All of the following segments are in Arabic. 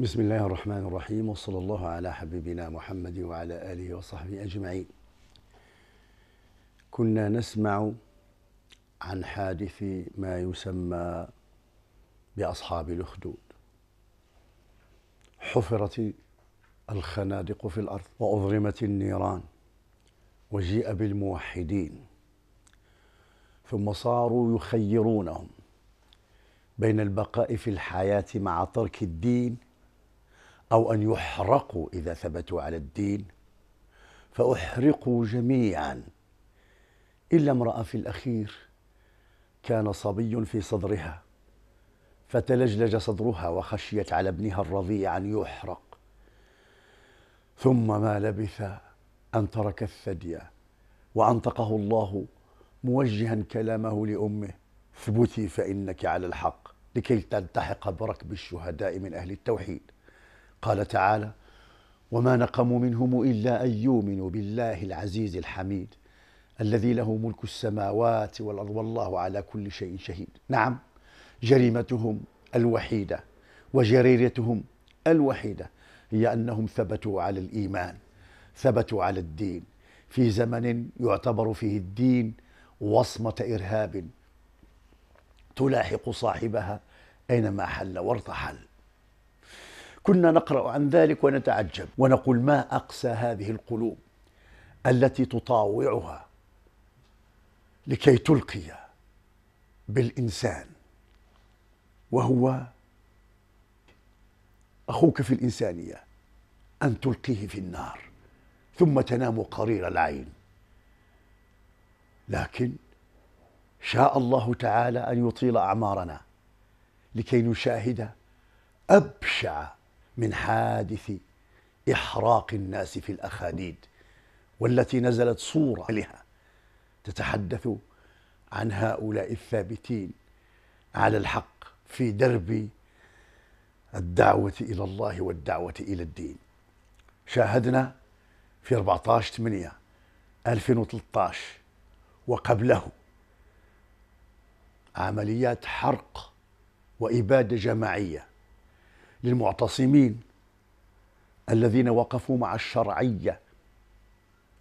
بسم الله الرحمن الرحيم وصلى الله على حبيبنا محمد وعلى آله وصحبه أجمعين كنا نسمع عن حادث ما يسمى بأصحاب الأخدود حفرت الخنادق في الأرض وأضرمت النيران وجيء بالموحدين ثم صاروا يخيرونهم بين البقاء في الحياة مع ترك الدين أو أن يحرقوا إذا ثبتوا على الدين فأحرقوا جميعا إلا امرأة في الأخير كان صبي في صدرها فتلجلج صدرها وخشيت على ابنها الرضيع أن يحرق ثم ما لبث أن ترك الثدي وأنطقه الله موجها كلامه لأمه اثبتي فإنك على الحق لكي تلتحق بركب الشهداء من أهل التوحيد قال تعالى وما نقموا منهم الا ان يؤمنوا بالله العزيز الحميد الذي له ملك السماوات والارض والله على كل شيء شهيد نعم جريمتهم الوحيده وجريرتهم الوحيده هي انهم ثبتوا على الايمان ثبتوا على الدين في زمن يعتبر فيه الدين وصمه ارهاب تلاحق صاحبها اينما حل وارتحل كنا نقرا عن ذلك ونتعجب ونقول ما اقسى هذه القلوب التي تطاوعها لكي تلقي بالانسان وهو اخوك في الانسانيه ان تلقيه في النار ثم تنام قرير العين لكن شاء الله تعالى ان يطيل اعمارنا لكي نشاهد ابشع من حادث إحراق الناس في الأخاديد والتي نزلت صورة لها تتحدث عن هؤلاء الثابتين على الحق في درب الدعوة إلى الله والدعوة إلى الدين شاهدنا في 14 8 2013 وقبله عمليات حرق وإبادة جماعية للمعتصمين الذين وقفوا مع الشرعيه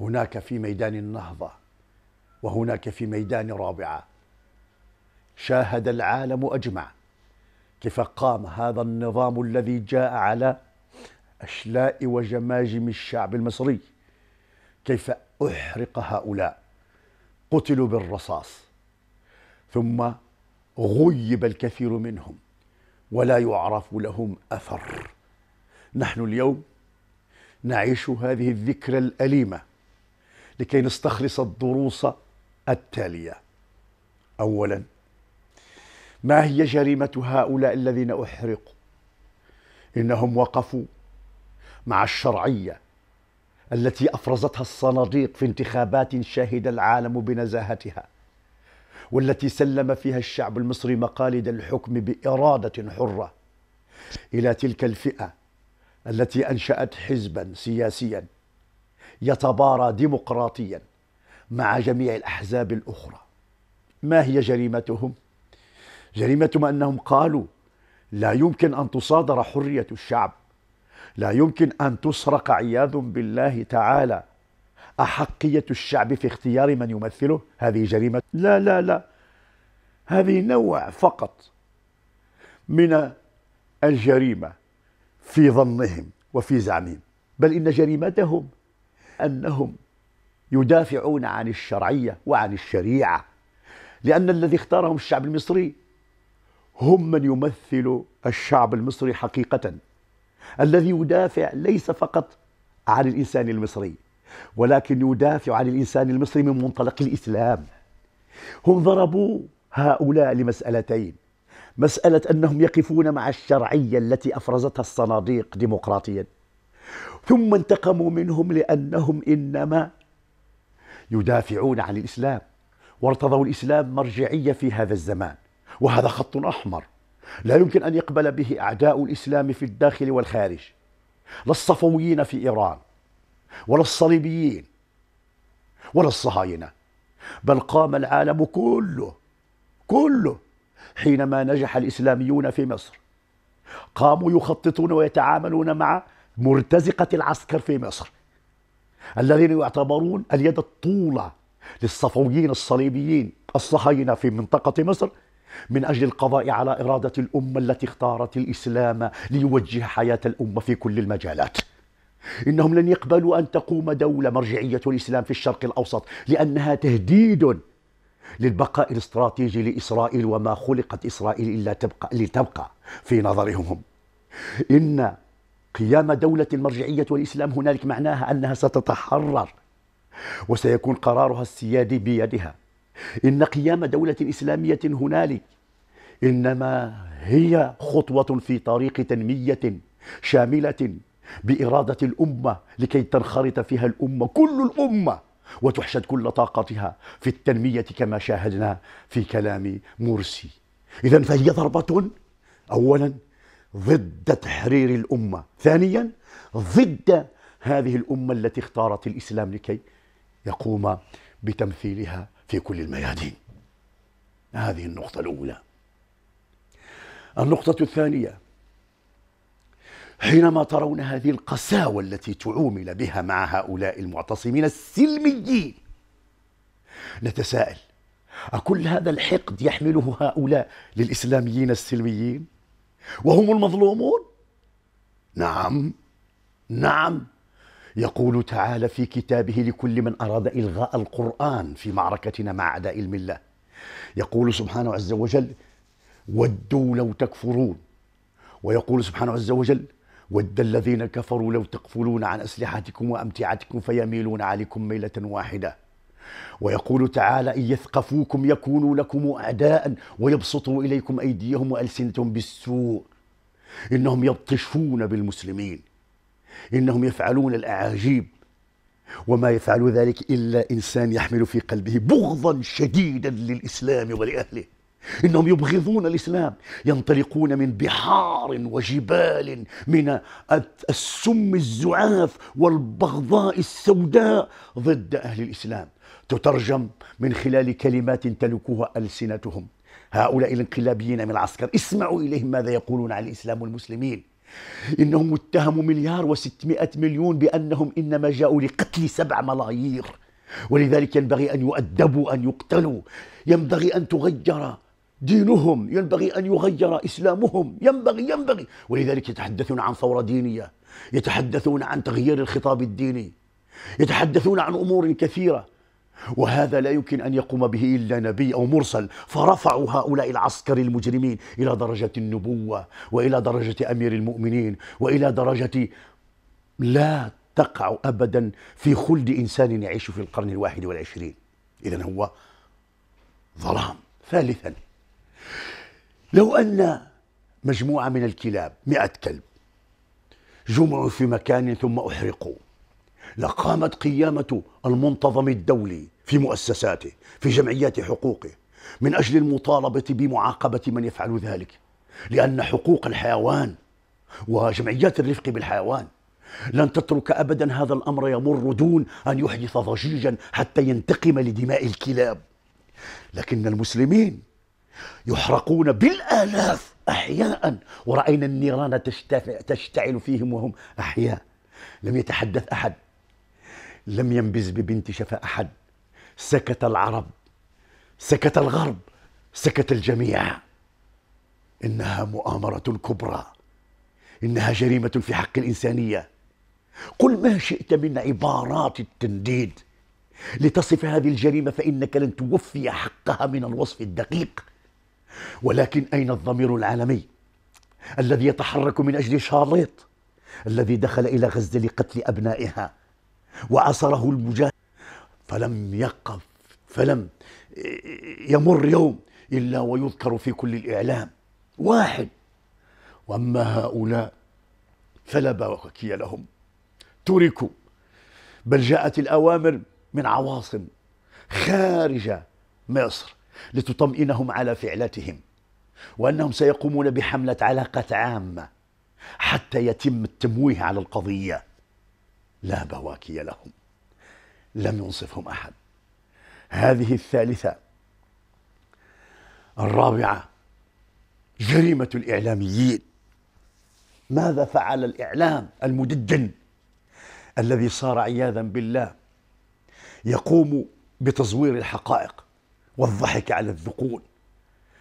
هناك في ميدان النهضه وهناك في ميدان رابعه شاهد العالم اجمع كيف قام هذا النظام الذي جاء على اشلاء وجماجم الشعب المصري كيف احرق هؤلاء قتلوا بالرصاص ثم غيب الكثير منهم ولا يعرف لهم اثر نحن اليوم نعيش هذه الذكرى الاليمه لكي نستخلص الدروس التاليه اولا ما هي جريمه هؤلاء الذين احرقوا انهم وقفوا مع الشرعيه التي افرزتها الصناديق في انتخابات شهد العالم بنزاهتها والتي سلم فيها الشعب المصري مقاليد الحكم بإرادة حرة إلى تلك الفئة التي أنشأت حزبا سياسيا يتبارى ديمقراطيا مع جميع الأحزاب الأخرى ما هي جريمتهم؟ جريمتهم أنهم قالوا لا يمكن أن تصادر حرية الشعب لا يمكن أن تسرق عياذ بالله تعالى أحقية الشعب في اختيار من يمثله هذه جريمة لا لا لا هذه نوع فقط من الجريمة في ظنهم وفي زعمهم بل إن جريمتهم أنهم يدافعون عن الشرعية وعن الشريعة لأن الذي اختارهم الشعب المصري هم من يمثل الشعب المصري حقيقة الذي يدافع ليس فقط عن الإنسان المصري ولكن يدافع عن الإنسان المصري من منطلق الإسلام هم ضربوا هؤلاء لمسألتين مسألة أنهم يقفون مع الشرعية التي أفرزتها الصناديق ديمقراطيا ثم انتقموا منهم لأنهم إنما يدافعون عن الإسلام وارتضوا الإسلام مرجعية في هذا الزمان وهذا خط أحمر لا يمكن أن يقبل به أعداء الإسلام في الداخل والخارج لا الصفويين في إيران ولا الصليبيين ولا الصهاينة بل قام العالم كله كله حينما نجح الإسلاميون في مصر قاموا يخططون ويتعاملون مع مرتزقة العسكر في مصر الذين يعتبرون اليد الطولة للصفويين الصليبيين الصهاينة في منطقة مصر من أجل القضاء على إرادة الأمة التي اختارت الإسلام ليوجه حياة الأمة في كل المجالات إنهم لن يقبلوا أن تقوم دولة مرجعية الإسلام في الشرق الأوسط لأنها تهديد للبقاء الاستراتيجي لإسرائيل وما خلقت إسرائيل إلا تبقى لتبقى في نظرهم هم إن قيام دولة المرجعية والإسلام هنالك معناها أنها ستتحرر وسيكون قرارها السيادي بيدها إن قيام دولة إسلامية هنالك إنما هي خطوة في طريق تنمية شاملة بإرادة الأمة لكي تنخرط فيها الأمة كل الأمة وتحشد كل طاقتها في التنمية كما شاهدنا في كلام مرسي إذا فهي ضربة أولا ضد تحرير الأمة ثانيا ضد هذه الأمة التي اختارت الإسلام لكي يقوم بتمثيلها في كل الميادين هذه النقطة الأولى النقطة الثانية حينما ترون هذه القساوة التي تعومل بها مع هؤلاء المعتصمين السلميين نتساءل أكل هذا الحقد يحمله هؤلاء للإسلاميين السلميين وهم المظلومون نعم نعم يقول تعالى في كتابه لكل من أراد إلغاء القرآن في معركتنا مع أعداء الملة يقول سبحانه عز وجل ودوا لو تكفرون ويقول سبحانه عز وجل ود الذين كفروا لو تقفلون عن أسلحتكم وأمتعتكم فيميلون عليكم ميلة واحدة ويقول تعالى إن يثقفوكم يكونوا لكم أعداء ويبسطوا إليكم أيديهم وألسنتهم بالسوء إنهم يبطشون بالمسلمين إنهم يفعلون الأعاجيب وما يفعل ذلك إلا إنسان يحمل في قلبه بغضا شديدا للإسلام ولأهله انهم يبغضون الاسلام ينطلقون من بحار وجبال من السم الزعاف والبغضاء السوداء ضد اهل الاسلام تترجم من خلال كلمات تلكها السنتهم هؤلاء الانقلابيين من العسكر اسمعوا اليهم ماذا يقولون عن الاسلام والمسلمين انهم اتهموا مليار وستمائة مليون بانهم انما جاءوا لقتل سبع ملايير ولذلك ينبغي ان يؤدبوا ان يقتلوا ينبغي ان تغير دينهم ينبغي أن يغير إسلامهم ينبغي ينبغي ولذلك يتحدثون عن ثورة دينية يتحدثون عن تغيير الخطاب الديني يتحدثون عن أمور كثيرة وهذا لا يمكن أن يقوم به إلا نبي أو مرسل فرفعوا هؤلاء العسكر المجرمين إلى درجة النبوة وإلى درجة أمير المؤمنين وإلى درجة لا تقع أبدا في خلد إنسان يعيش في القرن الواحد والعشرين إذا هو ظلام ثالثا لو أن مجموعة من الكلاب مئة كلب جمعوا في مكان ثم أحرقوا لقامت قيامة المنتظم الدولي في مؤسساته في جمعيات حقوقه من أجل المطالبة بمعاقبة من يفعل ذلك لأن حقوق الحيوان وجمعيات الرفق بالحيوان لن تترك أبدا هذا الأمر يمر دون أن يحدث ضجيجا حتى ينتقم لدماء الكلاب لكن المسلمين يحرقون بالآلاف أحياء ورأينا النيران تشتعل فيهم وهم أحياء لم يتحدث أحد لم ينبز ببنت شفا أحد سكت العرب سكت الغرب سكت الجميع إنها مؤامرة كبرى إنها جريمة في حق الإنسانية قل ما شئت من عبارات التنديد لتصف هذه الجريمة فإنك لن توفي حقها من الوصف الدقيق ولكن أين الضمير العالمي الذي يتحرك من أجل شارليط الذي دخل إلى غزة لقتل أبنائها وعصره المجاهد فلم يقف فلم يمر يوم إلا ويذكر في كل الإعلام واحد وأما هؤلاء فلا باوكي لهم تركوا بل جاءت الأوامر من عواصم خارج مصر لتطمئنهم على فعلتهم وأنهم سيقومون بحملة علاقات عامة حتى يتم التمويه على القضية لا بواكي لهم لم ينصفهم أحد هذه الثالثة الرابعة جريمة الإعلاميين ماذا فعل الإعلام المددن الذي صار عياذا بالله يقوم بتزوير الحقائق والضحك على الذقون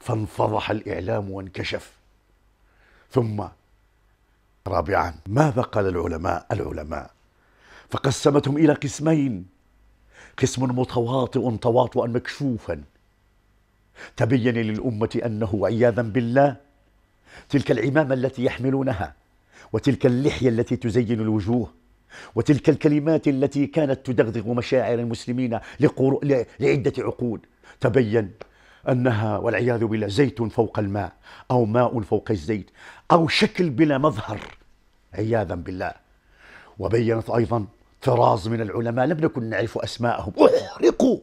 فانفضح الإعلام وانكشف ثم رابعا ماذا قال العلماء العلماء فقسمتهم إلى قسمين قسم متواطئ تواطؤا مكشوفا تبين للأمة أنه عياذا بالله تلك العمامة التي يحملونها وتلك اللحية التي تزين الوجوه وتلك الكلمات التي كانت تدغدغ مشاعر المسلمين لعدة عقود تبين أنها والعياذ بالله زيت فوق الماء أو ماء فوق الزيت أو شكل بلا مظهر عياذا بالله وبينت أيضا طراز من العلماء لم نكن نعرف أسماءهم أحرقوا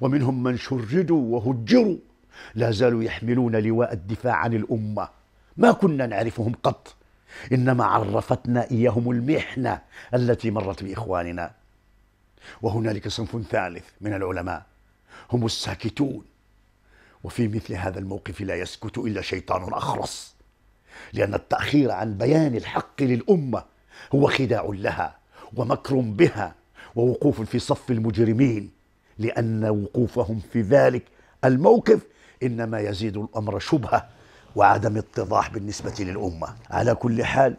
ومنهم من شردوا وهجروا لا زالوا يحملون لواء الدفاع عن الأمة ما كنا نعرفهم قط إنما عرفتنا إياهم المحنة التي مرت بإخواننا وهنالك صنف ثالث من العلماء هم الساكتون وفي مثل هذا الموقف لا يسكت الا شيطان اخرس لان التاخير عن بيان الحق للامه هو خداع لها ومكر بها ووقوف في صف المجرمين لان وقوفهم في ذلك الموقف انما يزيد الامر شبهه وعدم اتضاح بالنسبه للامه على كل حال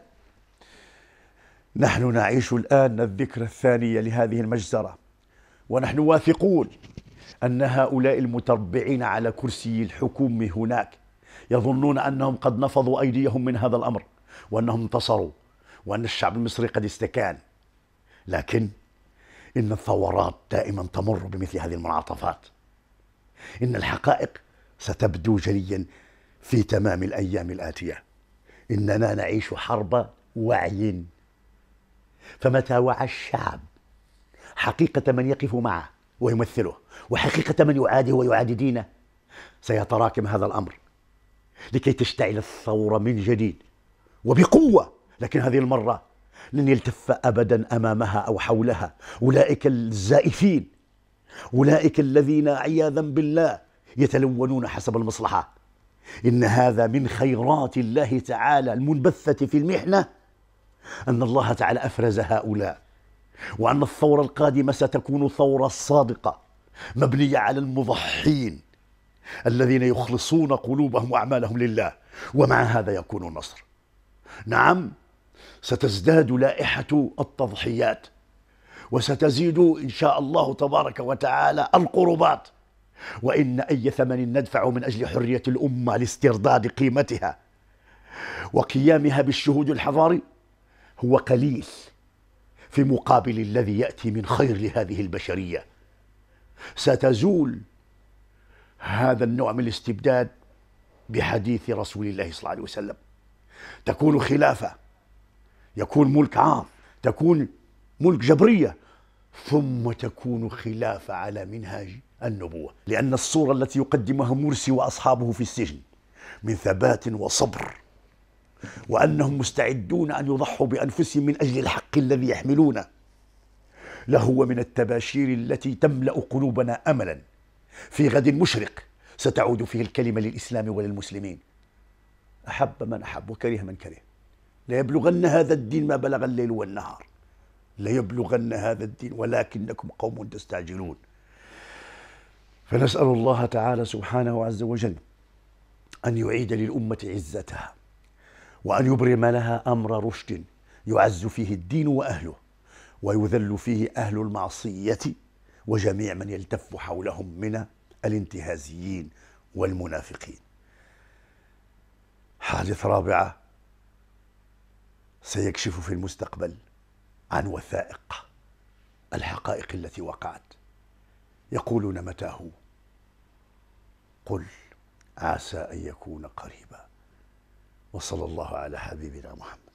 نحن نعيش الان الذكرى الثانيه لهذه المجزره ونحن واثقون أن هؤلاء المتربعين على كرسي الحكومة هناك يظنون أنهم قد نفضوا أيديهم من هذا الأمر وأنهم انتصروا وأن الشعب المصري قد استكان لكن إن الثورات دائما تمر بمثل هذه المنعطفات إن الحقائق ستبدو جليا في تمام الأيام الآتية إننا نعيش حرب وعي فمتى وعى الشعب حقيقة من يقف معه ويمثله وحقيقة من يعادي ويعادي دينه سيتراكم هذا الأمر لكي تشتعل الثورة من جديد وبقوة لكن هذه المرة لن يلتف أبدا أمامها أو حولها أولئك الزائفين أولئك الذين عياذا بالله يتلونون حسب المصلحة إن هذا من خيرات الله تعالى المنبثة في المحنة أن الله تعالى أفرز هؤلاء وأن الثورة القادمة ستكون ثورة صادقة مبنية على المضحين الذين يخلصون قلوبهم وأعمالهم لله ومع هذا يكون النصر نعم ستزداد لائحة التضحيات وستزيد إن شاء الله تبارك وتعالى القربات وإن أي ثمن ندفع من أجل حرية الأمة لاسترداد قيمتها وقيامها بالشهود الحضاري هو قليل في مقابل الذي يأتي من خير لهذه البشرية ستزول هذا النوع من الاستبداد بحديث رسول الله صلى الله عليه وسلم تكون خلافة يكون ملك عام تكون ملك جبرية ثم تكون خلافة على منهاج النبوة لأن الصورة التي يقدمها مرسي وأصحابه في السجن من ثبات وصبر وأنهم مستعدون أن يضحوا بأنفسهم من أجل الحق الذي يحملونه لهو من التباشير التي تملأ قلوبنا أملا في غد مشرق ستعود فيه الكلمة للإسلام وللمسلمين أحب من أحب وكره من كره ليبلغن هذا الدين ما بلغ الليل والنهار ليبلغن هذا الدين ولكنكم قوم تستعجلون فنسأل الله تعالى سبحانه عز وجل أن يعيد للأمة عزتها وأن يبرم لها أمر رشد يعز فيه الدين وأهله ويذل فيه أهل المعصية وجميع من يلتف حولهم من الانتهازيين والمنافقين حادث رابعة سيكشف في المستقبل عن وثائق الحقائق التي وقعت يقولون متى هو قل عسى أن يكون قريباً وصلى الله على حبيبنا محمد